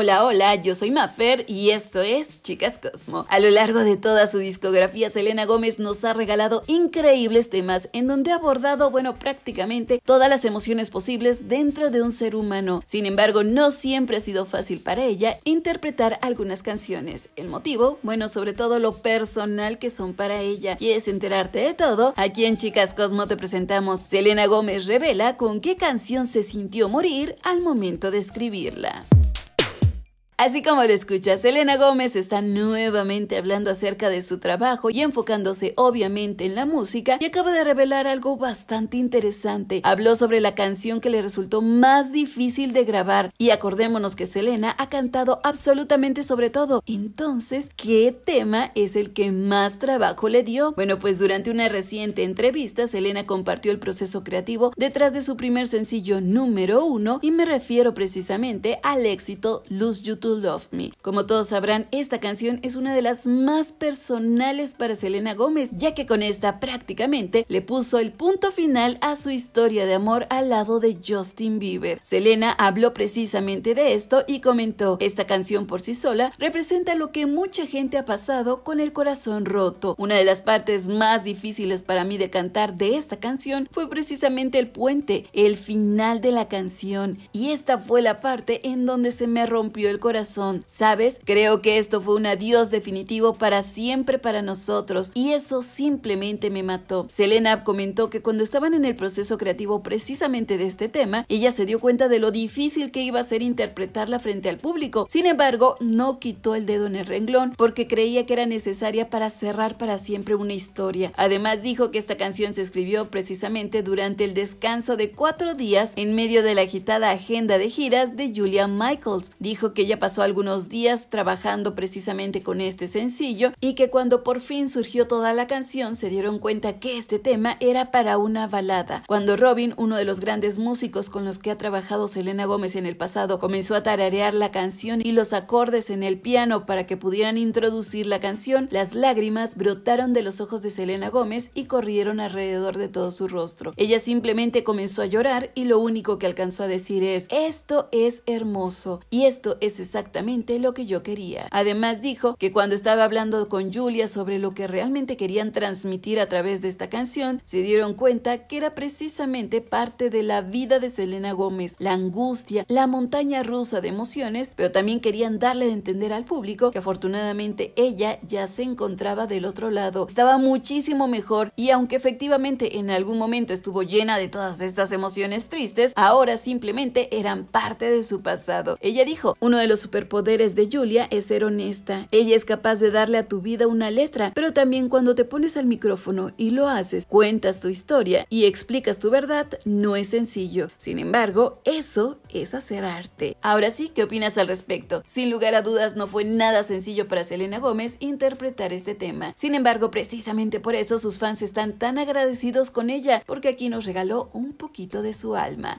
Hola, hola, yo soy Mafer y esto es Chicas Cosmo. A lo largo de toda su discografía, Selena Gómez nos ha regalado increíbles temas en donde ha abordado, bueno, prácticamente todas las emociones posibles dentro de un ser humano. Sin embargo, no siempre ha sido fácil para ella interpretar algunas canciones. El motivo, bueno, sobre todo lo personal que son para ella. ¿Quieres enterarte de todo? Aquí en Chicas Cosmo te presentamos Selena Gómez revela con qué canción se sintió morir al momento de escribirla. Así como lo escuchas, Selena Gómez está nuevamente hablando acerca de su trabajo y enfocándose obviamente en la música y acaba de revelar algo bastante interesante. Habló sobre la canción que le resultó más difícil de grabar y acordémonos que Selena ha cantado absolutamente sobre todo. Entonces, ¿qué tema es el que más trabajo le dio? Bueno, pues durante una reciente entrevista, Selena compartió el proceso creativo detrás de su primer sencillo número uno y me refiero precisamente al éxito Luz YouTube Love Me. Como todos sabrán, esta canción es una de las más personales para Selena Gómez, ya que con esta prácticamente le puso el punto final a su historia de amor al lado de Justin Bieber. Selena habló precisamente de esto y comentó, esta canción por sí sola representa lo que mucha gente ha pasado con el corazón roto. Una de las partes más difíciles para mí de cantar de esta canción fue precisamente el puente, el final de la canción, y esta fue la parte en donde se me rompió el corazón ¿Sabes? Creo que esto fue un adiós definitivo para siempre para nosotros y eso simplemente me mató. Selena comentó que cuando estaban en el proceso creativo precisamente de este tema, ella se dio cuenta de lo difícil que iba a ser interpretarla frente al público. Sin embargo, no quitó el dedo en el renglón porque creía que era necesaria para cerrar para siempre una historia. Además dijo que esta canción se escribió precisamente durante el descanso de cuatro días en medio de la agitada agenda de giras de Julia Michaels. Dijo que ella pasó pasó algunos días trabajando precisamente con este sencillo y que cuando por fin surgió toda la canción se dieron cuenta que este tema era para una balada. Cuando Robin, uno de los grandes músicos con los que ha trabajado Selena Gómez en el pasado, comenzó a tararear la canción y los acordes en el piano para que pudieran introducir la canción, las lágrimas brotaron de los ojos de Selena Gómez y corrieron alrededor de todo su rostro. Ella simplemente comenzó a llorar y lo único que alcanzó a decir es, esto es hermoso y esto es exactamente exactamente lo que yo quería. Además dijo que cuando estaba hablando con Julia sobre lo que realmente querían transmitir a través de esta canción, se dieron cuenta que era precisamente parte de la vida de Selena Gómez, la angustia, la montaña rusa de emociones, pero también querían darle a entender al público que afortunadamente ella ya se encontraba del otro lado, estaba muchísimo mejor y aunque efectivamente en algún momento estuvo llena de todas estas emociones tristes, ahora simplemente eran parte de su pasado. Ella dijo, uno de los superpoderes de Julia es ser honesta. Ella es capaz de darle a tu vida una letra, pero también cuando te pones al micrófono y lo haces, cuentas tu historia y explicas tu verdad, no es sencillo. Sin embargo, eso es hacer arte. Ahora sí, ¿qué opinas al respecto? Sin lugar a dudas, no fue nada sencillo para Selena Gómez interpretar este tema. Sin embargo, precisamente por eso sus fans están tan agradecidos con ella, porque aquí nos regaló un poquito de su alma.